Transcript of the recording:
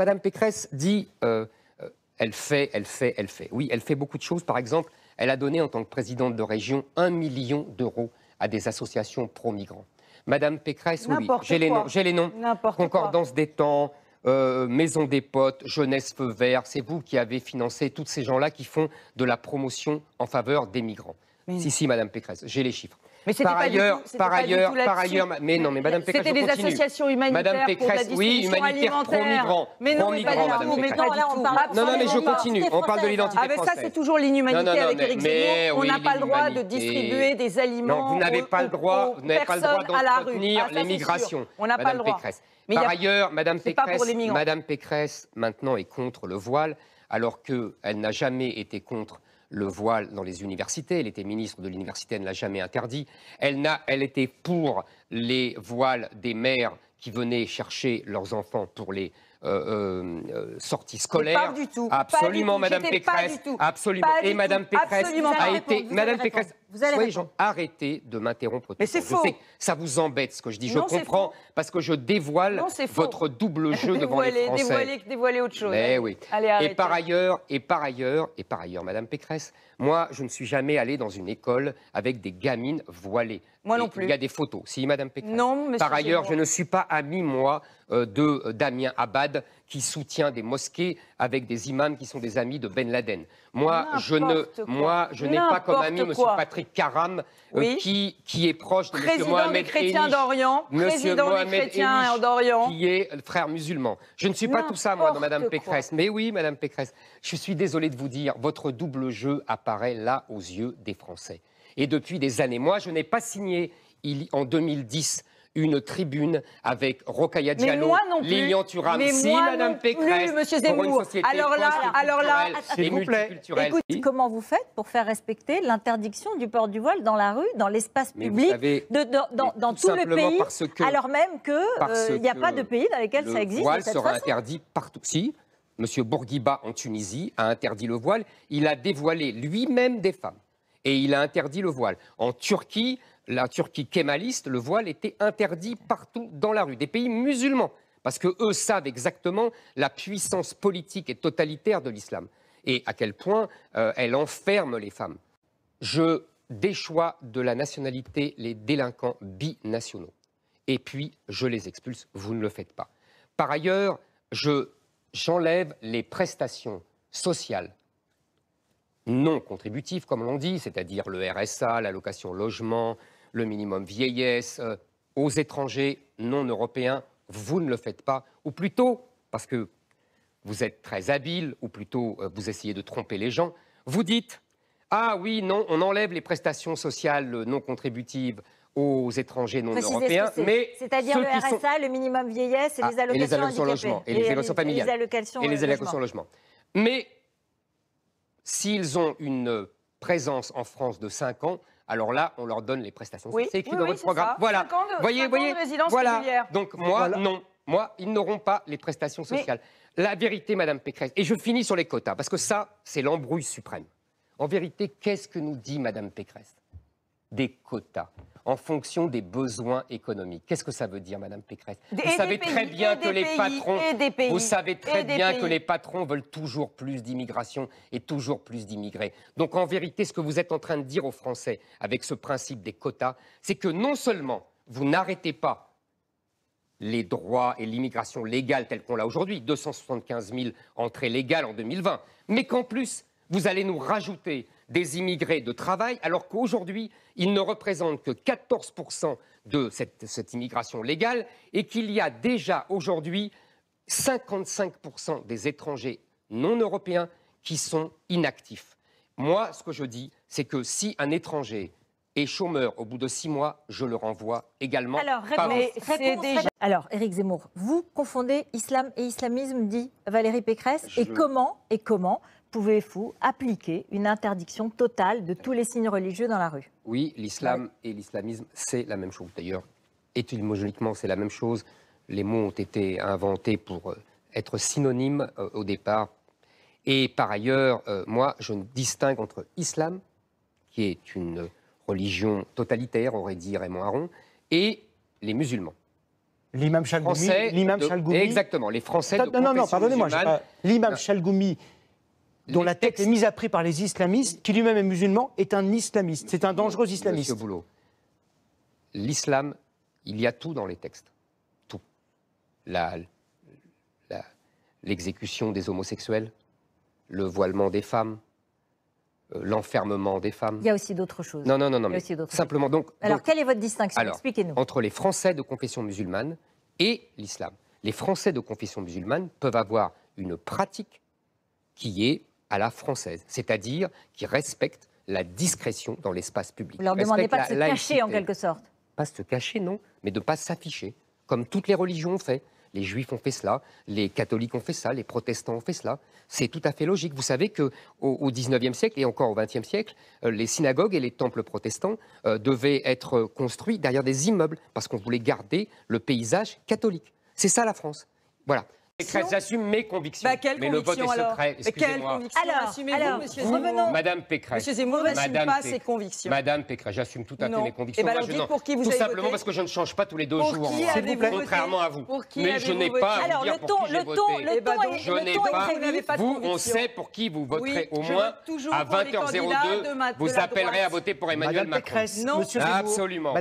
Madame Pécresse dit euh, euh, elle fait, elle fait, elle fait. Oui, elle fait beaucoup de choses. Par exemple, elle a donné en tant que présidente de région un million d'euros à des associations pro-migrants. Madame Pécresse, oui, j'ai les noms. J'ai les noms. Concordance des temps, euh, Maison des Potes, Jeunesse Feu Vert, c'est vous qui avez financé tous ces gens-là qui font de la promotion en faveur des migrants. si, si, Madame Pécresse, j'ai les chiffres. Mais par ailleurs, par ailleurs, par ailleurs, mais non, mais Madame Pécresse, C'était des continue. associations humanitaires Pécresse, pour la oui, humanitaire, pro-migrants, mais non, mais pas Madame tout, non, non, mais je continue. On parle de l'identité ah, française. Ah, ça, c'est toujours l'inhumanité avec Éric Zemmour. On n'a pas le droit de distribuer des aliments. Non, vous n'avez pas le droit, vous n'avez pas le droit d'entretenir les ah, migrations. On n'a pas le droit. Par ailleurs, Madame Pécresse, Madame Pécresse maintenant est contre le voile, alors qu'elle n'a jamais été contre le voile dans les universités. Elle était ministre de l'université, elle ne l'a jamais interdit. Elle, n'a, elle était pour les voiles des mères qui venaient chercher leurs enfants pour les euh, euh, euh, sorties scolaires. Pas du tout. Absolument, Madame Pécresse. Absolument. et Madame Pécresse a été. Madame Pécresse, vous allez soyez arrêtez de m'interrompre. Mais c'est faux. ça vous embête ce que je dis. je comprends parce que je dévoile votre double jeu devant les Français. Dévoiler autre chose. Mais oui. et par ailleurs, et par ailleurs, et par ailleurs, Madame Pécresse, moi, je ne suis jamais allée dans une école avec des gamines voilées. Moi non plus. Il y a des photos. Si Madame Pécresse. Non, monsieur Par ailleurs, je ne suis pas ami, moi, euh, de euh, Damien Abad, qui soutient des mosquées avec des imams qui sont des amis de Ben Laden. Moi, je ne, moi, je n'ai pas comme ami M. Patrick Karam, euh, qui, qui est proche de M. Mohamed des chrétiens d'Orient, Président des chrétiens d'Orient, qui est frère musulman. Je ne suis pas tout ça, moi, dans Madame Pécresse. Mais oui, Madame Pécresse, je suis désolé de vous dire, votre double jeu apparaît là aux yeux des Français. Et depuis des années, moi, je n'ai pas signé en 2010 une tribune avec Rokaya Diallo, Lilian Thuram, si Madame Pécresse, alors là, alors là, vous comment vous faites pour faire respecter l'interdiction du port du voile dans la rue, dans l'espace public, dans, tous les pays, alors même qu'il euh, il n'y a pas de pays dans lesquels ça existe. Le voile sera interdit partout. Si. Monsieur Bourguiba en Tunisie a interdit le voile. Il a dévoilé lui-même des femmes et il a interdit le voile. En Turquie, la Turquie kémaliste, le voile était interdit partout dans la rue, des pays musulmans, parce qu'eux savent exactement la puissance politique et totalitaire de l'islam et à quel point euh, elle enferme les femmes. Je déchois de la nationalité les délinquants binationaux et puis je les expulse, vous ne le faites pas. Par ailleurs, je j'enlève les prestations sociales non contributifs, comme l'on dit, c'est-à-dire le RSA, l'allocation logement, le minimum vieillesse, euh, aux étrangers non européens, vous ne le faites pas, ou plutôt, parce que vous êtes très habile, ou plutôt euh, vous essayez de tromper les gens, vous dites Ah oui, non, on enlève les prestations sociales non contributives aux étrangers non européens, mais c'est-à-dire le RSA, le minimum vieillesse et, ah, les allocations logement et les, allocations familiales et les euh, allocations, Mais S'ils ont une présence en France de 5 ans, alors là, on leur donne les prestations. sociales. C'est écrit dans programme. Voilà. voyez, voyez. voilà. Donc moi, non. Moi, ils n'auront pas les prestations sociales. La vérité, Madame Pécresse. Et je finis sur les quotas, parce que ça, c'est l'embrouille suprême. En vérité, qu'est-ce que nous dit Madame Pécresse Des quotas en fonction des besoins économiques. Qu'est-ce que ça veut dire, Madame Pécresse vous savez, très bien que les patrons, vous savez très bien que les patrons veulent toujours plus d'immigration et toujours plus d'immigrés. Donc en vérité, ce que vous êtes en train de dire aux Français avec ce principe des quotas, c'est que non seulement vous n'arrêtez pas les droits et l'immigration légale telle qu'on l'a aujourd'hui, 275 000 entrées légales en 2020, mais qu'en plus, vous allez nous rajouter des immigrés de travail, alors qu'aujourd'hui, ils ne représentent que 14% de cette, immigration légale et qu'il y a déjà aujourd'hui 55% des étrangers non européens qui sont inactifs. Moi, ce que je dis, c'est que si un étranger est chômeur au bout de six mois, je le renvoie également. Alors, réponse, Alors Éric Zemmour, vous confondez islam et islamisme, dit Valérie Pécresse, et comment, et comment pouvez-vous appliquer une interdiction totale de tous les signes religieux dans la rue Oui, l'islam et l'islamisme, c'est la même chose. D'ailleurs, étymologiquement, c'est la même chose. Les mots ont été inventés pour euh, être synonymes euh, au départ. Et par ailleurs, euh, moi, je ne distingue entre islam, qui est une religion totalitaire, aurait dit Raymond Aron, et les musulmans. L'imam Chalgoumi, Exactement, les Français. De non, non, non, pardonnez-moi. L'imam Chalgoumi, dont la tête est mise à prix par les islamistes, qui lui-même est musulman, est un islamiste. C'est un dangereux islamiste. Monsieur Boulot, l'islam, il y a tout dans les textes. Tout. L'exécution des homosexuels, le voilement des femmes, euh, l'enfermement des femmes. Il y a aussi d'autres choses. Non, non, non, non. simplement, donc, alors, quelle est votre distinction Expliquez-nous. Entre les Français de confession musulmane et l'islam. Les Français de confession musulmane peuvent avoir une pratique qui est à la française, c'est-à-dire qui respecte la discrétion dans l'espace public. Vous leur demandez pas de se cacher en quelque sorte. Pas se cacher, non, mais de ne pas s'afficher, comme toutes les religions ont fait. Les juifs ont fait cela, les catholiques ont fait ça, les protestants ont fait cela. C'est tout à fait logique. Vous savez que au XIXe siècle et encore au XXe siècle, euh, les synagogues et les temples protestants euh, devaient être construits derrière des immeubles parce qu'on voulait garder le paysage catholique. C'est ça la France. Voilà. J'assume mes convictions. Bah, mais le vote est secret. Excusez-moi. Alors, alors, monsieur Madame Pécresse. Monsieur Zemmour n'assume pas ses convictions. Madame Pécresse, j'assume tout à fait mes convictions. Et eh ben, pour qui vous tout simplement parce que je ne change pas tous les deux jours. vous plaît. Contrairement à vous. Pour qui mais je n'ai pas. Alors, le ton, le eh ben, ton, le ton, je n'ai pas. Vous, on sait pour qui vous voterez au moins à 20h02. Vous appellerez à voter pour Emmanuel Macron. Non, Absolument.